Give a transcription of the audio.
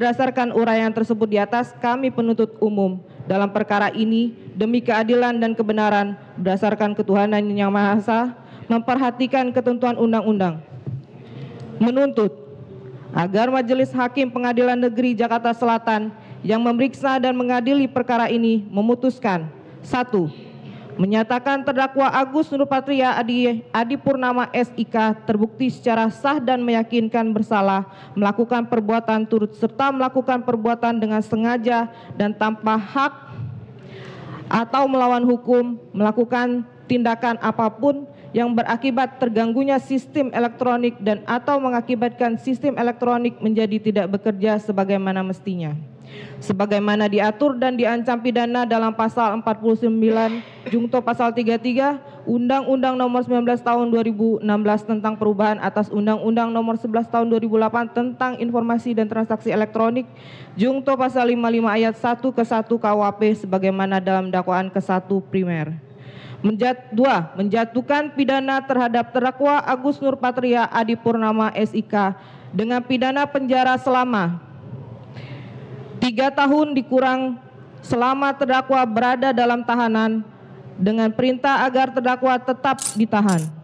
Berdasarkan uraian tersebut di atas, kami penuntut umum dalam perkara ini demi keadilan dan kebenaran berdasarkan ketuhanan yang Maha Esa memperhatikan ketentuan undang-undang. Menuntut agar Majelis Hakim Pengadilan Negeri Jakarta Selatan yang memeriksa dan mengadili perkara ini memutuskan satu menyatakan terdakwa Agus Nurpatria Adi, Adi Purnama SIK terbukti secara sah dan meyakinkan bersalah melakukan perbuatan turut serta melakukan perbuatan dengan sengaja dan tanpa hak atau melawan hukum melakukan tindakan apapun yang berakibat terganggunya sistem elektronik dan atau mengakibatkan sistem elektronik menjadi tidak bekerja sebagaimana mestinya. Sebagaimana diatur dan diancam pidana dalam pasal 49 Jungto pasal 33 Undang-Undang Nomor 19 Tahun 2016 tentang perubahan atas Undang-Undang Nomor 11 Tahun 2008 tentang Informasi dan Transaksi Elektronik Jungto pasal 55 ayat 1 ke 1 KUHP sebagaimana dalam dakwaan ke-1 primer. Menjat, dua, menjatuhkan pidana terhadap terdakwa Agus Nurpatria Adi Purnama SIK dengan pidana penjara selama tiga tahun dikurang selama terdakwa berada dalam tahanan dengan perintah agar terdakwa tetap ditahan.